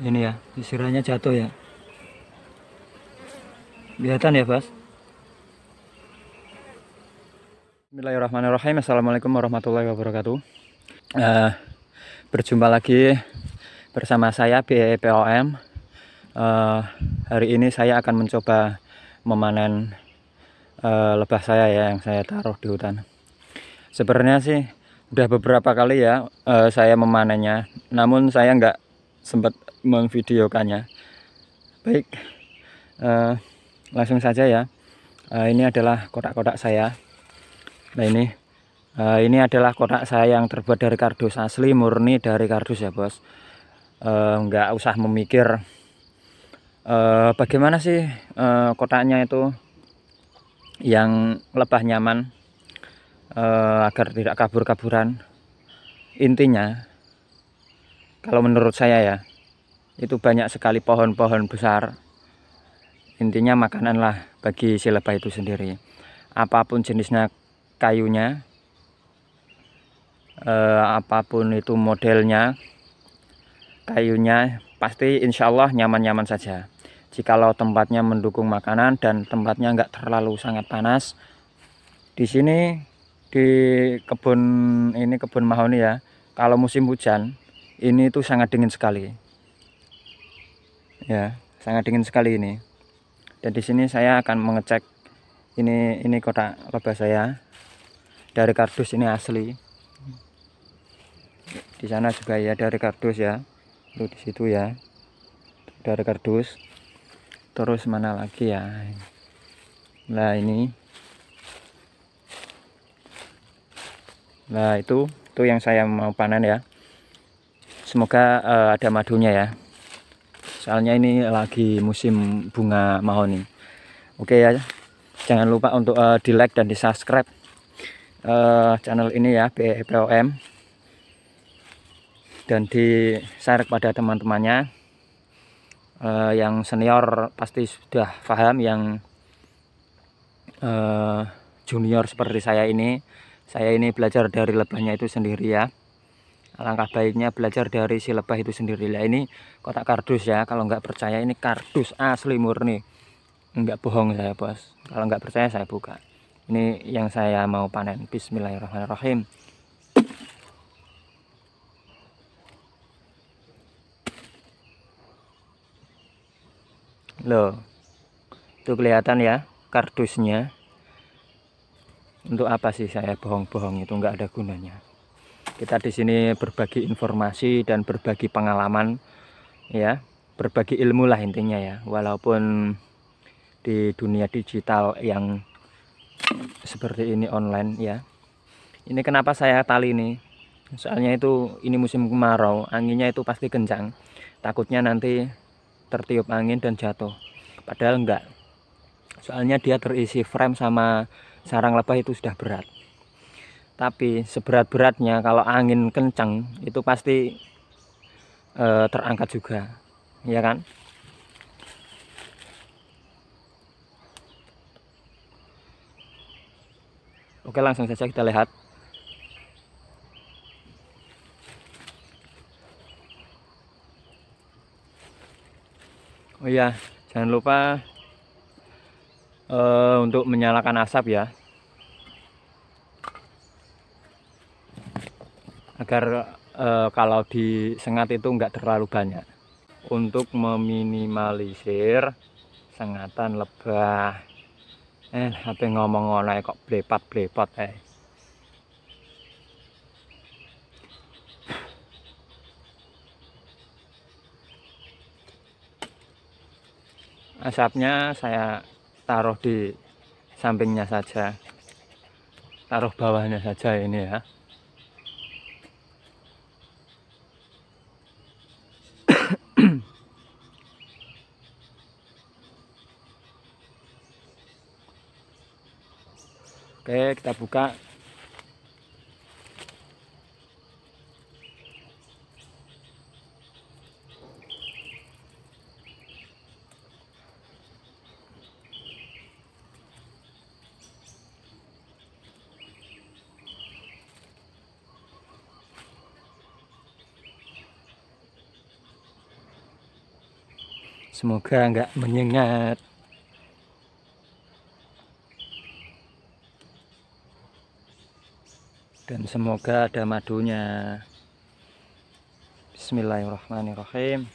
ini ya sisirannya jatuh ya kelihatan ya Bas Bismillahirrahmanirrahim Assalamualaikum warahmatullahi wabarakatuh uh, berjumpa lagi bersama saya Bepom. uh, eh, hari ini saya akan mencoba memanen uh, lebah saya ya yang saya taruh di hutan sebenarnya sih udah beberapa kali ya uh, saya memanennya namun saya nggak sempat memvideokannya baik eh, langsung saja ya eh, ini adalah kotak-kotak saya nah ini eh, ini adalah kotak saya yang terbuat dari kardus asli murni dari kardus ya bos eh, usah memikir eh, bagaimana sih eh, kotaknya itu yang lebah nyaman eh, agar tidak kabur-kaburan intinya kalau menurut saya ya itu banyak sekali pohon-pohon besar intinya makanan lah bagi si lebah itu sendiri apapun jenisnya kayunya eh, apapun itu modelnya kayunya pasti insya Allah nyaman-nyaman saja jikalau tempatnya mendukung makanan dan tempatnya nggak terlalu sangat panas di sini di kebun ini kebun mahoni ya kalau musim hujan ini itu sangat dingin sekali ya sangat dingin sekali ini dan di sini saya akan mengecek ini ini kotak lebah saya dari kardus ini asli di sana juga ya dari kardus ya lu di situ ya dari kardus terus mana lagi ya nah ini nah itu itu yang saya mau panen ya semoga uh, ada madunya ya soalnya ini lagi musim bunga mahoni oke ya jangan lupa untuk uh, eh, di like dan di subscribe uh, eh, channel ini ya BPOM e dan di share kepada teman-temannya uh, yang senior pasti sudah paham yang uh, junior seperti saya ini saya ini belajar dari lebahnya itu sendiri ya alangkah baiknya belajar dari si lebah itu sendiri lah ini kotak kardus ya kalau nggak percaya ini kardus asli murni nggak bohong saya bos kalau nggak percaya saya buka ini yang saya mau panen Bismillahirrahmanirrahim loh itu kelihatan ya kardusnya untuk apa sih saya bohong-bohong itu nggak ada gunanya kita di sini berbagi informasi dan berbagi pengalaman ya, berbagi ilmu lah intinya ya. Walaupun di dunia digital yang seperti ini online ya. Ini kenapa saya tali ini? Soalnya itu ini musim kemarau, anginnya itu pasti kencang. Takutnya nanti tertiup angin dan jatuh. Padahal enggak. Soalnya dia terisi frame sama sarang lebah itu sudah berat tapi seberat-beratnya kalau angin kencang itu pasti e, terangkat juga ya kan Oke langsung saja kita lihat Oh iya jangan lupa e, untuk menyalakan asap ya agar e, kalau disengat itu enggak terlalu banyak untuk meminimalisir sengatan lebah eh tapi ngomong ngomong ya, kok blepat blepat eh asapnya saya taruh di sampingnya saja taruh bawahnya saja ini ya buka Semoga enggak menyengat. dan semoga ada madunya Bismillahirrahmanirrahim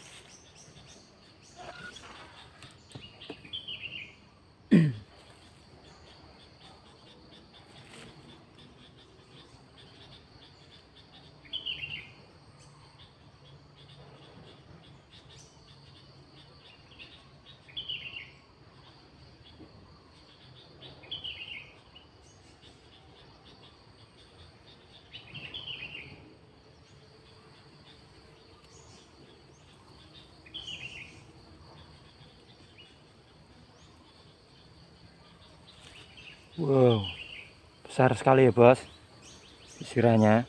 Wow, besar sekali ya bos sirahnya.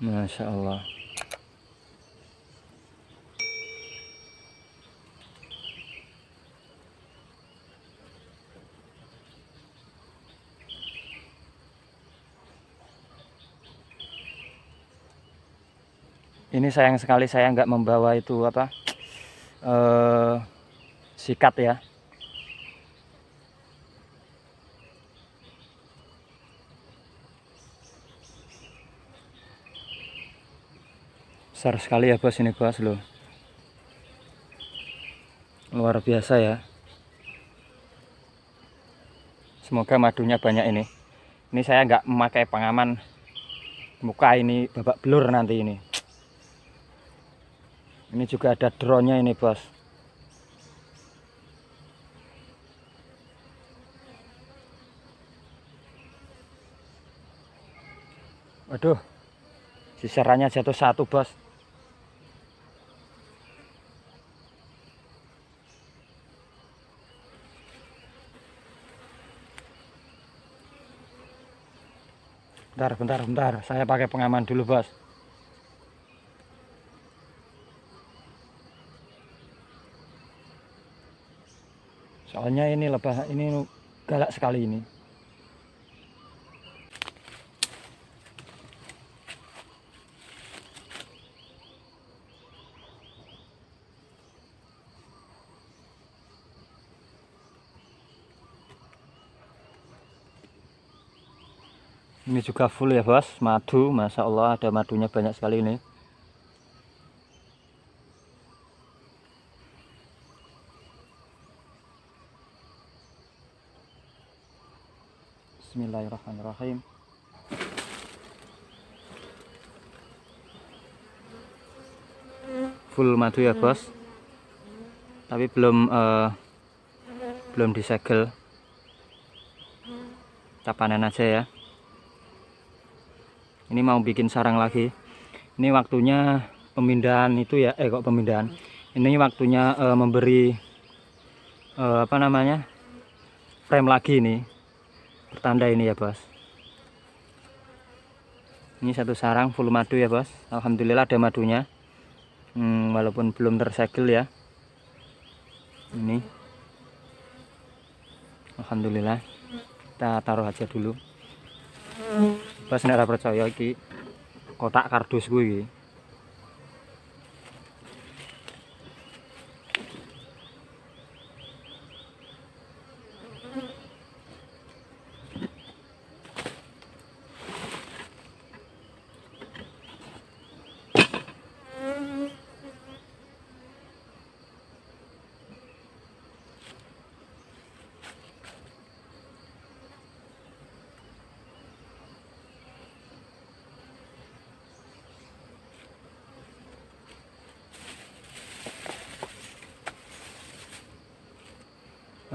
Masya Allah. Ini sayang sekali saya nggak membawa itu apa uh, sikat ya besar sekali ya bos ini bos loh luar biasa ya semoga madunya banyak ini ini saya nggak memakai pengaman muka ini babak belur nanti ini ini juga ada drone nya ini bos waduh sisirannya jatuh satu bos bentar bentar bentar saya pakai pengaman dulu bos soalnya ini lebah ini galak sekali ini juga full ya bos madu masa Allah ada madunya banyak sekali ini Bismillahirrahmanirrahim full madu ya bos tapi belum uh, belum disegel kita panen aja ya ini mau bikin sarang lagi ini waktunya pemindahan itu ya eh kok pemindahan ini waktunya uh, memberi uh, apa namanya frame lagi ini pertanda ini ya bos ini satu sarang full madu ya bos Alhamdulillah ada madunya hmm, walaupun belum tersegel ya ini Alhamdulillah kita taruh aja dulu Terus nek percaya iki kotak kardus kuwi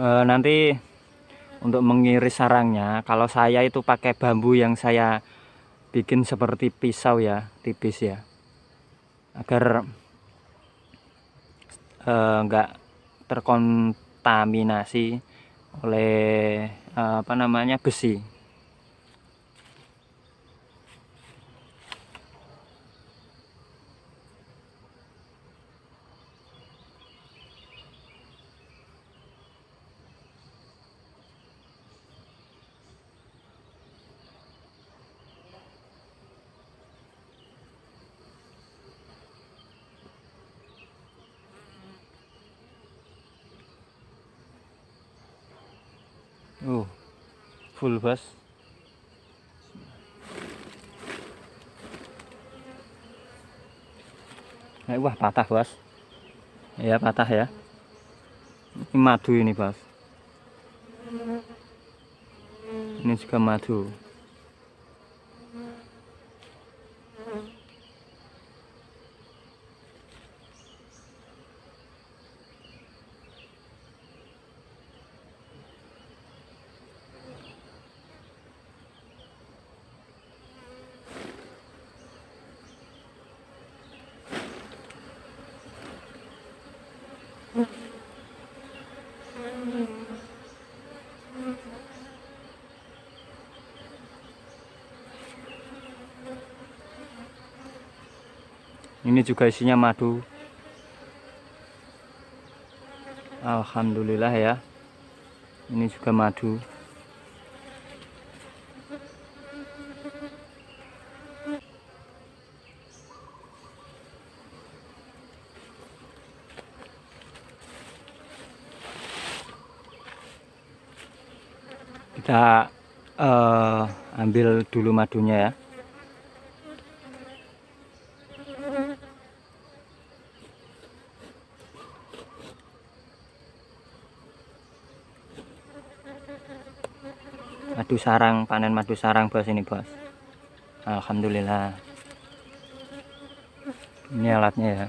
e, nanti untuk mengiris sarangnya kalau saya itu pakai bambu yang saya bikin seperti pisau ya tipis ya agar enggak eh, terkontaminasi oleh e, apa namanya besi full bass eh, wah patah bos. ya patah ya ini madu ini bos. ini juga madu ini juga isinya madu Alhamdulillah ya ini juga madu kita uh, ambil dulu madunya ya madu sarang panen madu sarang bos ini bos Alhamdulillah ini alatnya ya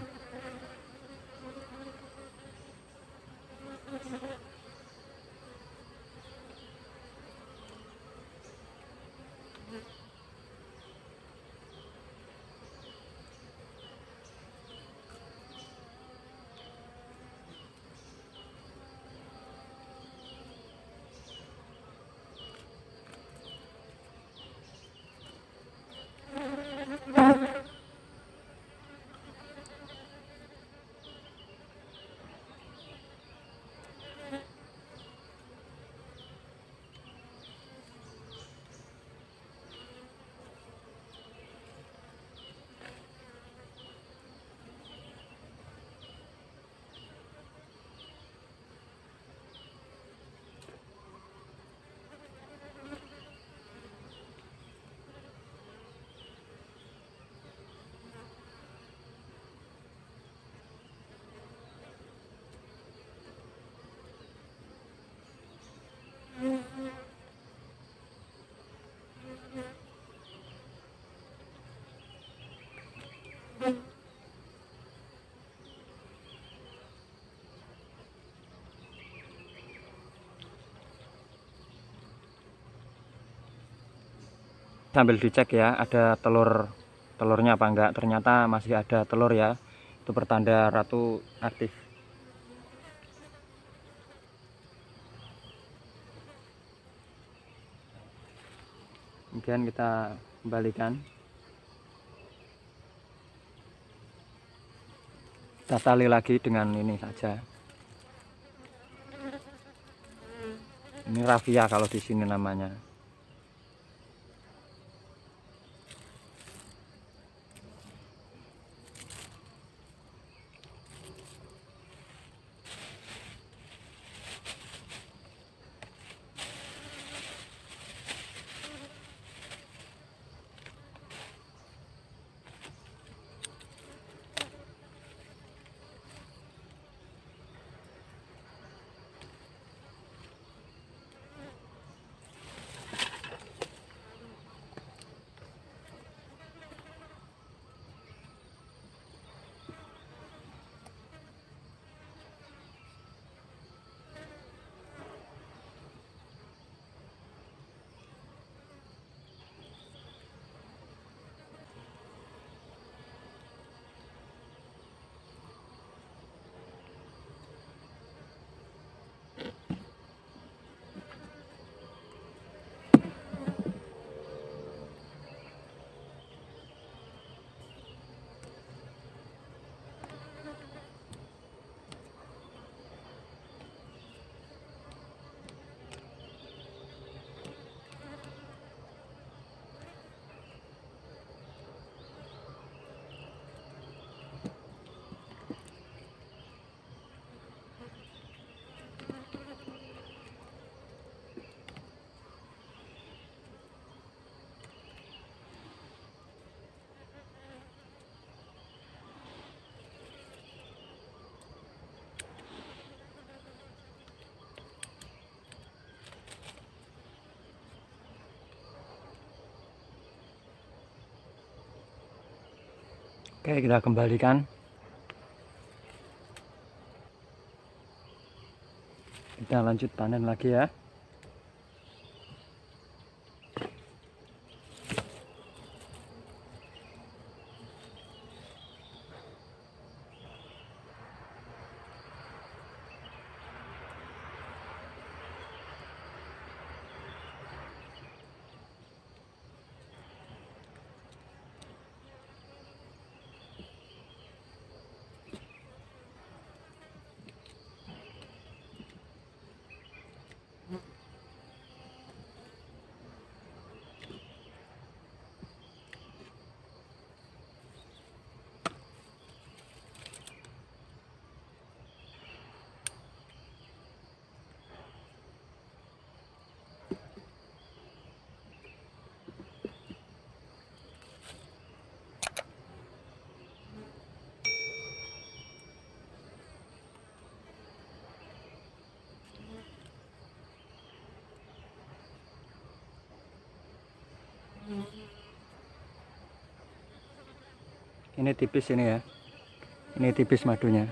sambil dicek ya ada telur telurnya apa enggak ternyata masih ada telur ya itu pertanda ratu aktif kemudian kita kembalikan kita tali lagi dengan ini saja ini rafia kalau di sini namanya Oke, kita kembalikan. Kita lanjut panen lagi ya. ini tipis ini ya ini tipis madunya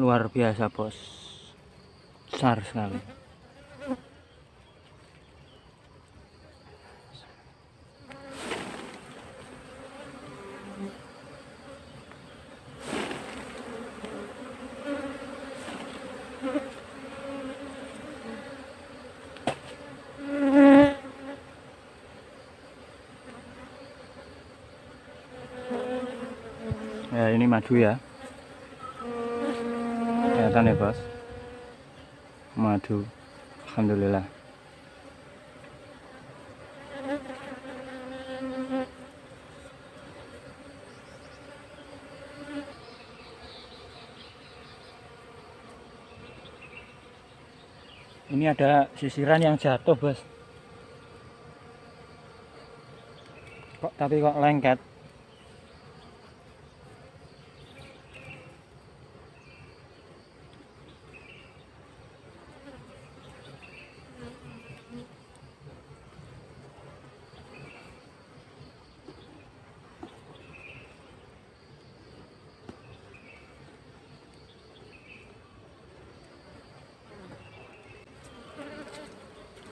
luar biasa bos besar sekali ya ini madu ya kelihatan ya bos madu Alhamdulillah ini ada sisiran yang jatuh bos kok tapi kok lengket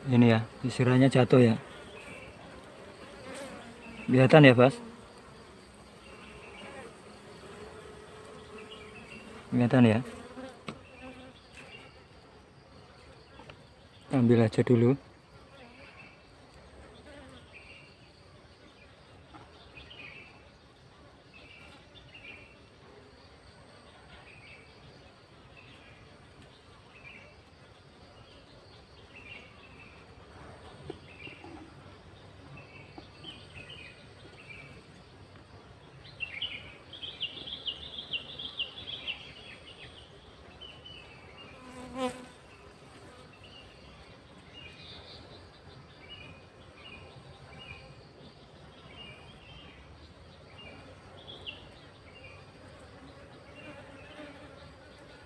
ini ya sisirannya jatuh ya kelihatan ya bas kelihatan ya ambil aja dulu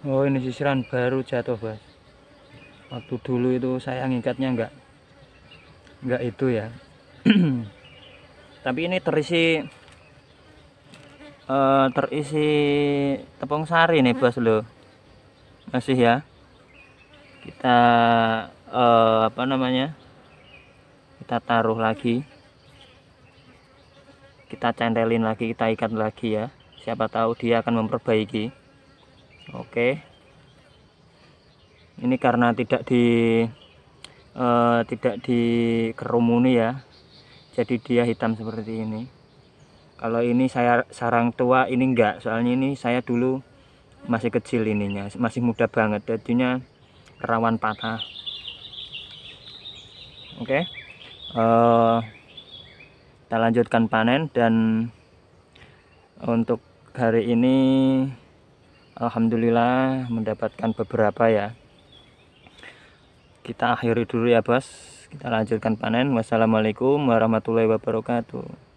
Oh ini sisiran baru jatuh bos. Waktu dulu itu saya ngikatnya enggak enggak itu ya. Tapi ini terisi uh, terisi tepung sari nih bos lo. Masih ya. Kita uh, apa namanya? Kita taruh lagi. Kita centelin lagi, kita ikat lagi ya. Siapa tahu dia akan memperbaiki. Oke. Ini karena tidak di uh, tidak dikerumuni ya. Jadi dia hitam seperti ini. Kalau ini saya sarang tua ini enggak, soalnya ini saya dulu masih kecil ininya, masih muda banget jadinya rawan patah. Oke. Eh kita lanjutkan panen dan untuk hari ini Alhamdulillah mendapatkan beberapa ya kita akhiri dulu ya bos kita lanjutkan panen wassalamualaikum warahmatullahi wabarakatuh